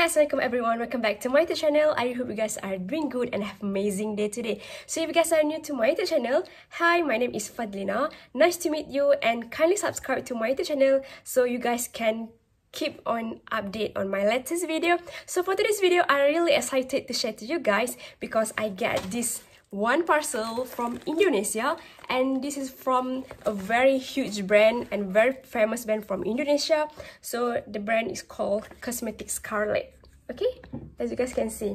Hi, welcome everyone. Welcome back to my YouTube channel. I hope you guys are doing good and have amazing day today. So if you guys are new to my YouTube channel, hi, my name is Fadlina. Nice to meet you and kindly subscribe to my YouTube channel so you guys can keep on update on my latest video. So for today's video, I'm really excited to share to you guys because I get this one parcel from Indonesia and this is from a very huge brand and very famous brand from Indonesia so the brand is called Cosmetic Scarlet Okay, as you guys can see.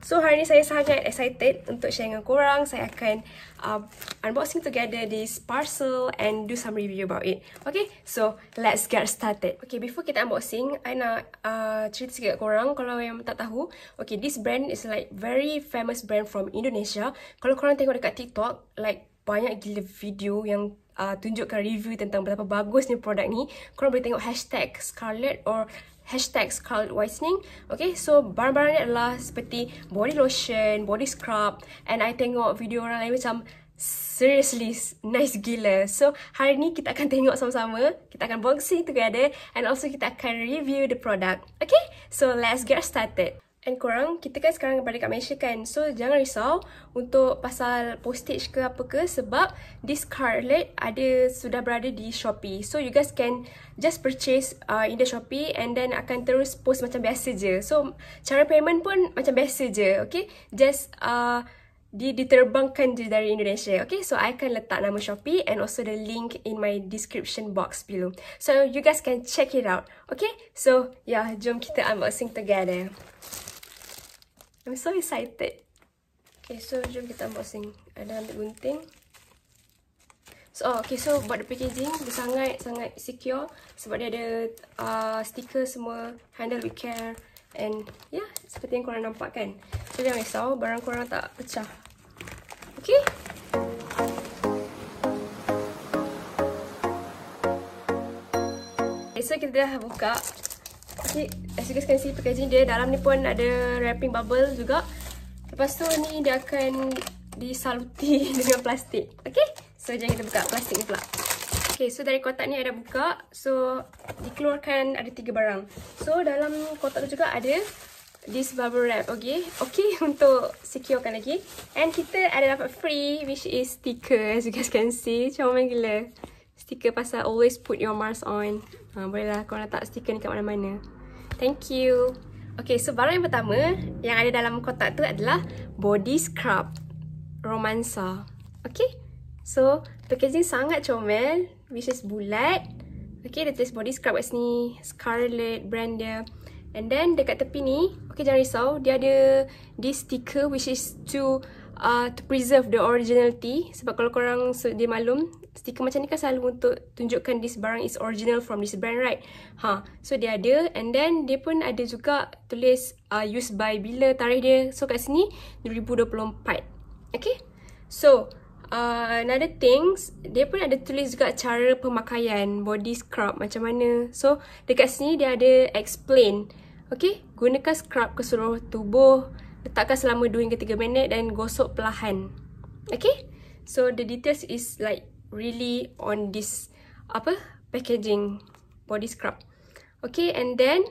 So hari ni saya sangat excited untuk share dengan korang. Saya akan uh, unboxing together this parcel and do some review about it. Okay, so let's get started. Okay, before kita unboxing, I nak uh, cerita sikit kat korang kalau yang tak tahu. Okay, this brand is like very famous brand from Indonesia. Kalau korang tengok dekat TikTok, like banyak gila video yang uh, tunjukkan review tentang betapa bagusnya produk ni. Korang boleh tengok hashtag Scarlett or hashtag scarlet whitening okay so barang-barang ni adalah seperti body lotion body scrub and I tengok video orang lain macam seriously nice gila so hari ni kita akan tengok sama-sama kita akan boxing together and also kita akan review the product okay so let's get started And korang, kita kan sekarang berada kat Malaysia kan So jangan risau untuk pasal postage ke apa ke Sebab this cardlet ada sudah berada di Shopee So you guys can just purchase uh, in the Shopee And then akan terus post macam biasa je So cara payment pun macam biasa je, okay Just uh, di diterbangkan je dari Indonesia, okay So I akan letak nama Shopee and also the link in my description box below So you guys can check it out, okay So yeah, jom kita unboxing together I'm so excited. Okay, so jom kita unboxing. Ada ambil gunting. So, oh, okay, so buat the packaging, dia sangat-sangat secure sebab dia ada uh, stiker semua, handle with care and yeah, seperti yang korang nampak kan. So, jangan risau, barang korang tak pecah. Okay? Okay, so kita dah buka sikit As you guys can see packaging dia Dalam ni pun ada wrapping bubble juga Lepas tu ni dia akan disaluti dengan plastik Okay So jangan kita buka plastik ni pula Okay so dari kotak ni ada buka So dikeluarkan ada tiga barang So dalam kotak tu juga ada This bubble wrap okay Okay untuk securekan lagi And kita ada dapat free Which is sticker as you guys can see Comel gila Stiker pasal always put your mask on. Ha, bolehlah korang letak stiker ni kat mana-mana. Thank you. Okay, so barang yang pertama yang ada dalam kotak tu adalah body scrub romansa. Okay, so packaging sangat comel, which is bulat. Okay, dia tulis body scrub kat sini, Scarlet brand dia. And then dekat tepi ni, okay jangan risau, dia ada this sticker which is to uh, to preserve the originality sebab kalau korang so, dia maklum stiker macam ni kan selalu untuk tunjukkan this barang is original from this brand right ha huh. so dia ada and then dia pun ada juga tulis uh, used by bila tarikh dia so kat sini 2024 okay so uh, another things dia pun ada tulis juga cara pemakaian body scrub macam mana so dekat sini dia ada explain okay gunakan scrub ke seluruh tubuh letakkan selama 2 hingga 3 minit dan gosok perlahan. Okay? So, the details is like really on this apa packaging body scrub. Okay, and then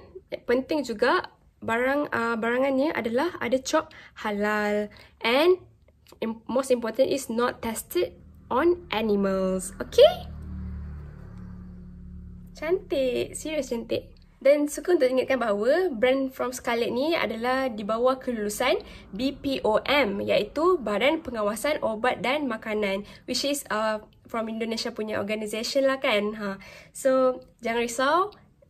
penting juga barang uh, barangannya adalah ada cop halal and most important is not tested on animals. Okay? Cantik. Serius cantik. Dan suka untuk ingatkan bahawa brand From Scarlet ni adalah di bawah kelulusan BPOM iaitu Badan Pengawasan Obat dan Makanan which is uh, from Indonesia punya organisation lah kan. Ha. So, jangan risau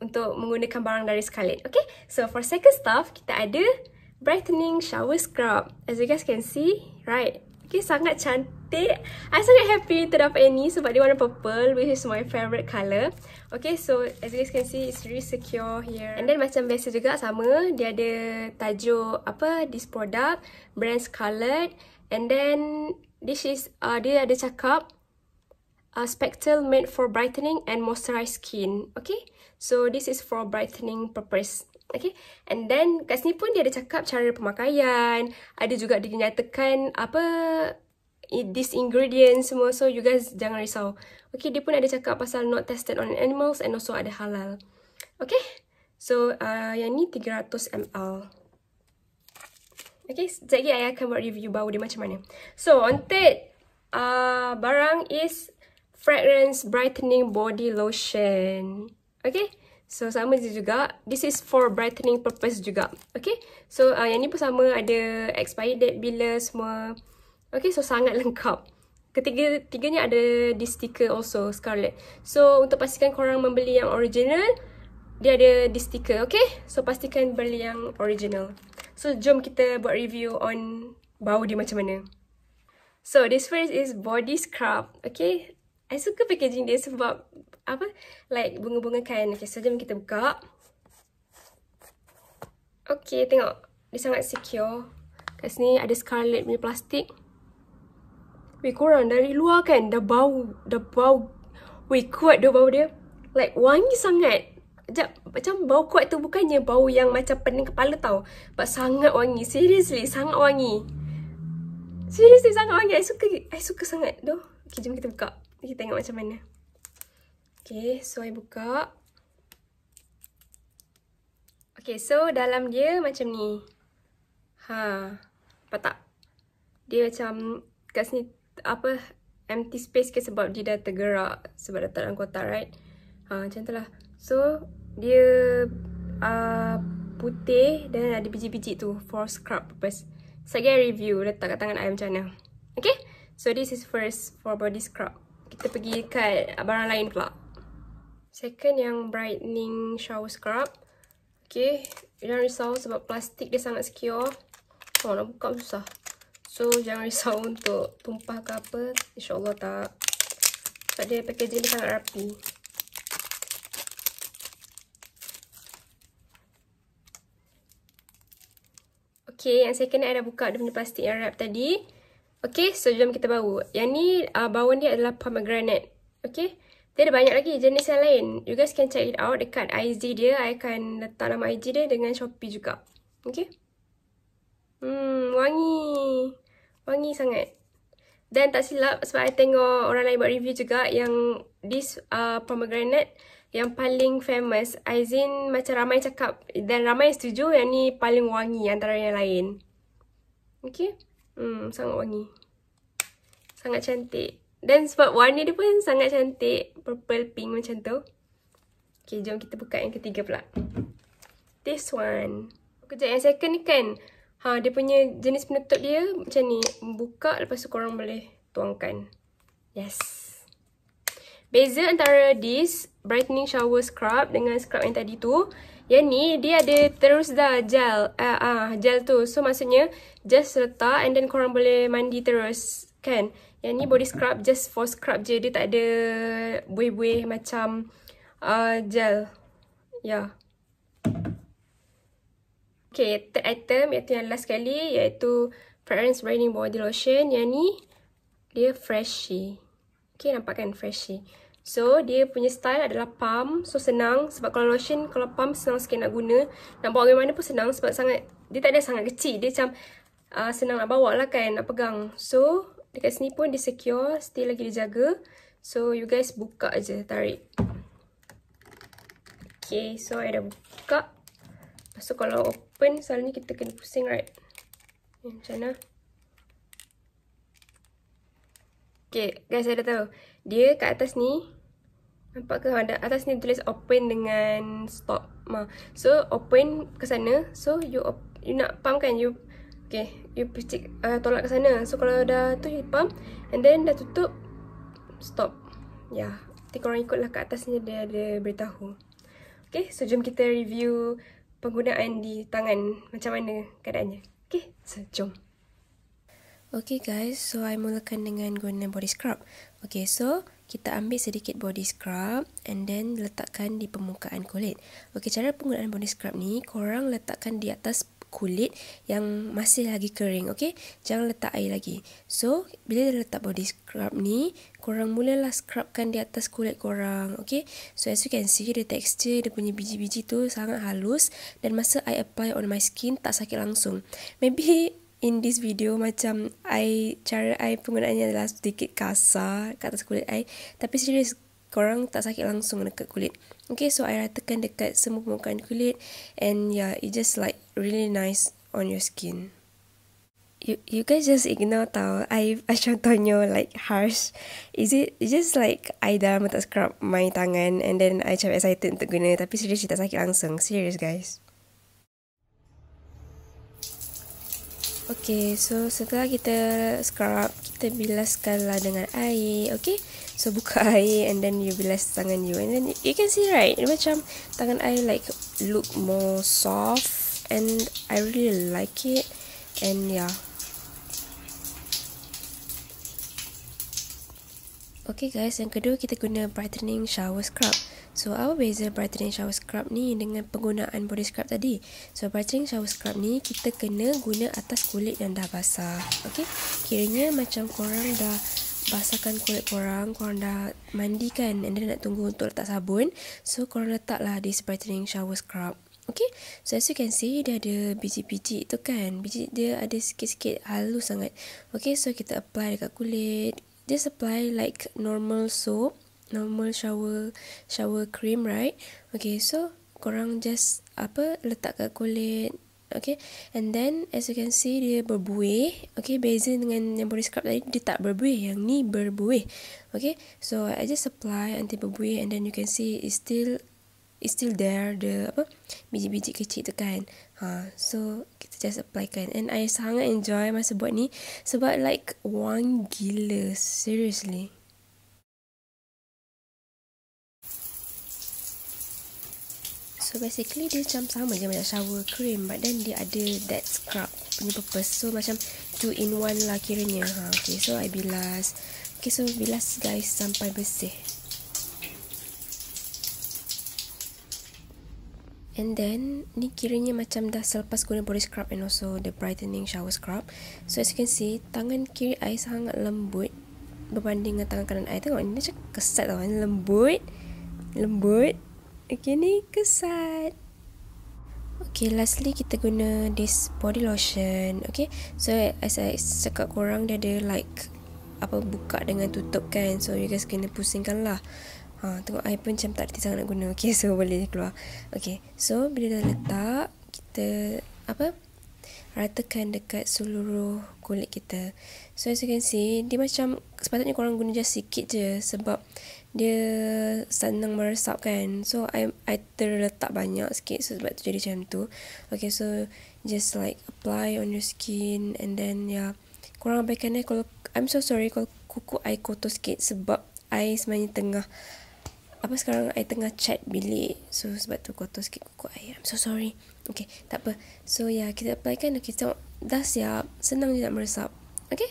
untuk menggunakan barang dari Scarlet. Okay, so for second stuff, kita ada Brightening Shower Scrub. As you guys can see, right? Okay, sangat cantik. I sangat happy to ini sebab dia warna purple which is my favourite colour. Okay, so as you guys can see, it's really secure here. And then macam biasa juga sama, dia ada tajuk apa, this product, brand Scarlet. And then, this is, uh, dia ada cakap, uh, spectral made for brightening and moisturized skin. Okay, so this is for brightening purpose. Okay, and then kat sini pun dia ada cakap cara pemakaian, ada juga dia nyatakan apa, this ingredient semua so you guys jangan risau. Okay, dia pun ada cakap pasal not tested on animals and also ada halal. Okay, so uh, yang ni 300 ml. Okay, sekejap lagi saya akan buat review bau dia macam mana. So, on third, uh, barang is Fragrance Brightening Body Lotion. Okay, so sama dia juga. This is for brightening purpose juga. Okay, so uh, yang ni pun sama ada expired date bila semua. Okay, so sangat lengkap. Ketiga-tiganya ada di stiker also, Scarlett. So, untuk pastikan korang membeli yang original, dia ada di stiker, okay? So, pastikan beli yang original. So, jom kita buat review on bau dia macam mana. So, this first is body scrub, okay? I suka packaging dia sebab, apa? Like, bunga-bunga kan. Okay, so jom kita buka. Okay, tengok. Dia sangat secure. Kat sini ada Scarlett punya plastik. Weh korang dari luar kan dah bau Dah bau Weh kuat dah bau dia Like wangi sangat Sekejap, macam bau kuat tu bukannya bau yang macam pening kepala tau But sangat wangi, seriously, sangat wangi Seriously, sangat wangi, I suka, I suka sangat tu Okay, jom kita buka, kita tengok macam mana Okay, so I buka Okay, so dalam dia macam ni Ha, nampak tak? Dia macam kat sini apa empty space ke sebab dia dah tergerak sebab dah tak dalam kotak right ha, macam tu lah so dia uh, putih dan ada biji-biji tu for scrub purpose saya so, review letak kat tangan ayam channel okey so this is first for body scrub kita pergi kat barang lain pula second yang brightening shower scrub okey jangan risau sebab plastik dia sangat secure oh nak buka susah So jangan risau untuk tumpah ke apa. Allah tak. Sebab dia packaging dia sangat rapi. Okay yang saya kena ada buka dia punya plastik yang wrap tadi. Okay so jom kita bau. Yang ni uh, bau dia adalah pomegranate. Okay. Dia ada banyak lagi jenis yang lain. You guys can check it out dekat IG dia. I akan letak nama IG dia dengan Shopee juga. Okay. Hmm, wangi. Wangi sangat. Dan tak silap sebab I tengok orang lain buat review juga yang this uh, pomegranate yang paling famous. Aizin macam ramai cakap dan ramai setuju yang ni paling wangi antara yang lain. Okay. Hmm, sangat wangi. Sangat cantik. Dan sebab warna dia pun sangat cantik. Purple pink macam tu. Okay, jom kita buka yang ketiga pula. This one. Kejap, yang second ni kan Ha, dia punya jenis penutup dia macam ni. Buka lepas tu korang boleh tuangkan. Yes. Beza antara this brightening shower scrub dengan scrub yang tadi tu. Yang ni dia ada terus dah gel. Ah, uh, uh, gel tu. So maksudnya just letak and then korang boleh mandi terus. Kan? Yang ni body scrub just for scrub je. Dia tak ada buih-buih macam uh, gel. Ya. Yeah. Okay, third item iaitu yang last sekali iaitu Fragrance Brightening Body Lotion yang ni dia freshy. Okay, nampak kan freshy. So, dia punya style adalah pump. So, senang sebab kalau lotion, kalau pump senang sikit nak guna. Nak bawa bagaimana pun senang sebab sangat, dia tak ada sangat kecil. Dia macam uh, senang nak bawa lah kan, nak pegang. So, dekat sini pun dia secure, still lagi dijaga. So, you guys buka aje, tarik. Okay, so I dah buka. So kalau open selalunya kita kena pusing right. Eh, macam mana? Okay guys saya dah tahu. Dia kat atas ni. Nampak ke ada atas ni tulis open dengan stop. Ma. So open ke sana. So you op, you nak pump kan you. Okay you picit uh, tolak ke sana. So kalau dah tu you pump. And then dah tutup. Stop. Ya. Yeah. Nanti korang ikutlah kat atas ni. dia ada beritahu. Okay so jom kita review penggunaan di tangan macam mana keadaannya. Okay, so jom. Okay guys, so I mulakan dengan guna body scrub. Okay, so kita ambil sedikit body scrub and then letakkan di permukaan kulit. Okay, cara penggunaan body scrub ni, korang letakkan di atas kulit yang masih lagi kering, okey? Jangan letak air lagi. So, bila dah letak body scrub ni, korang mulalah scrubkan di atas kulit korang, okey? So, as you can see, the texture dia punya biji-biji tu sangat halus dan masa I apply on my skin, tak sakit langsung. Maybe in this video macam I cara I penggunaannya adalah sedikit kasar kat atas kulit I tapi serius korang tak sakit langsung dekat kulit. Okay, so I ratakan dekat semua permukaan kulit and yeah, it just like really nice on your skin. You you guys just ignore tau. I macam tanya like harsh. Is it just like I dah lama tak scrub my tangan and then I macam excited untuk guna tapi serius tak sakit langsung. Serious guys. Okay, so setelah kita scrub, kita bilaskanlah dengan air, okay? So buka air and then you bilas tangan you and then you can see right macam tangan I like look more soft and I really like it and yeah. Okay guys, yang kedua kita guna brightening shower scrub. So, apa beza brightening shower scrub ni dengan penggunaan body scrub tadi? So, brightening shower scrub ni kita kena guna atas kulit yang dah basah. Okay, kiranya macam korang dah basahkan kulit korang korang dah mandi kan and then nak tunggu untuk letak sabun so korang letaklah this brightening shower scrub Okay, so as you can see, dia ada biji-biji tu kan. Biji dia ada sikit-sikit halus sangat. Okay, so kita apply dekat kulit. dia apply like normal soap, normal shower shower cream, right? Okay, so korang just apa letak kat kulit okay and then as you can see dia berbuih okay beza dengan yang body scrub tadi dia tak berbuih yang ni berbuih okay so i just apply anti berbuih and then you can see it's still it's still there the apa biji-biji kecil tu kan ha so kita just apply kan and i sangat enjoy masa buat ni sebab like wangi gila seriously So basically dia macam sama je macam shower cream But then dia ada that scrub punya purpose So macam two in one lah kiranya ha, Okay so I bilas Okay so bilas guys sampai bersih And then ni kiranya macam dah selepas guna body scrub and also the brightening shower scrub So as you can see tangan kiri I sangat lembut Berbanding dengan tangan kanan I Tengok ni macam kesat tau lembut Lembut Okay ni kesat Okay lastly kita guna this body lotion Okay so as I cakap korang dia ada like Apa buka dengan tutup kan So you guys kena pusingkan lah ha, Tengok I pun macam tak ada sangat nak guna Okay so boleh keluar Okay so bila dah letak Kita apa ratakan dekat seluruh kulit kita. So as you can see, dia macam sepatutnya korang guna je sikit je sebab dia senang meresap kan. So I I terletak banyak sikit so sebab tu jadi macam tu. Okay so just like apply on your skin and then yeah. Korang abaikan eh kalau I'm so sorry kalau kuku I kotor sikit sebab I sebenarnya tengah apa sekarang I tengah chat bilik. So sebab tu kotor sikit kuku I. I'm so sorry. Okay, tak apa. So, ya, yeah, kita apply kan. Okay, tengok. Dah siap. Senang je nak meresap. Okay?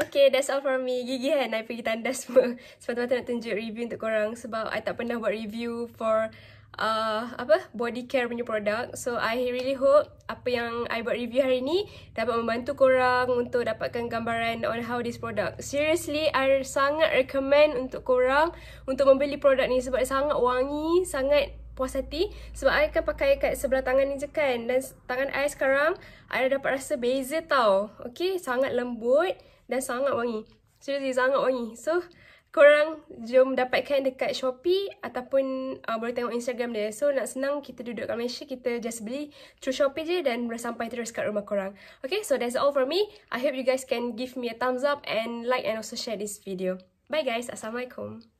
Okay, that's all for me. Gigi kan, I pergi tanda semua. Sebab tu nak tunjuk review untuk korang. Sebab I tak pernah buat review for uh, apa body care punya produk. So I really hope apa yang I buat review hari ni dapat membantu korang untuk dapatkan gambaran on how this product. Seriously, I sangat recommend untuk korang untuk membeli produk ni sebab dia sangat wangi, sangat puas hati sebab I kan pakai kat sebelah tangan ni je kan dan tangan I sekarang I dah dapat rasa beza tau. Okay, sangat lembut dan sangat wangi. Seriously, sangat wangi. So, korang jom dapatkan dekat Shopee ataupun uh, boleh tengok Instagram dia. So nak senang kita duduk kat Malaysia, kita just beli through Shopee je dan boleh sampai terus kat rumah korang. Okay, so that's all for me. I hope you guys can give me a thumbs up and like and also share this video. Bye guys, Assalamualaikum.